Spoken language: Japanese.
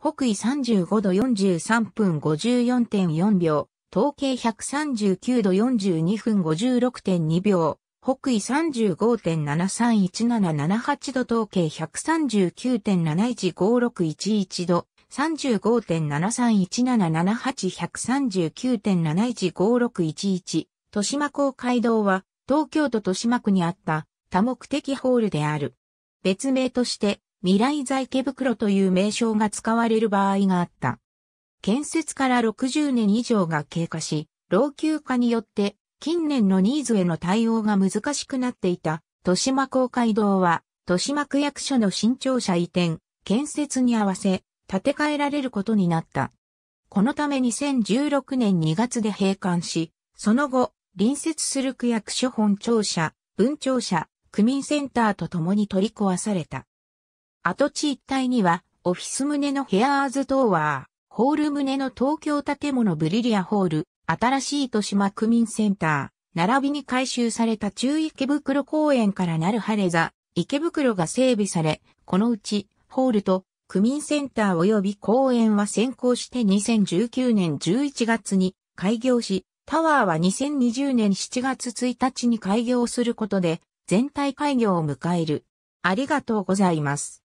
北緯35度43分54.4秒、統計139度42分56.2秒、北緯35.731778度統計139.715611度、35.731778-139.715611都島公会堂は東京都豊島区にあった多目的ホールである。別名として未来在、池袋という名称が使われる場合があった。建設から60年以上が経過し、老朽化によって近年のニーズへの対応が難しくなっていた豊島公会堂は豊島区役所の新庁舎移転、建設に合わせ建て替えられることになった。このため2016年2月で閉館し、その後、隣接する区役所本庁舎、文庁舎、区民センターと共に取り壊された。跡地一帯には、オフィス棟のヘアーズドーワー、ホール棟の東京建物ブリリアホール、新しい豊島区民センター、並びに改修された中池袋公園からなる晴れ座、池袋が整備され、このうち、ホールと区民センター及び公園は先行して2019年11月に開業し、タワーは2020年7月1日に開業することで、全体開業を迎える。ありがとうございます。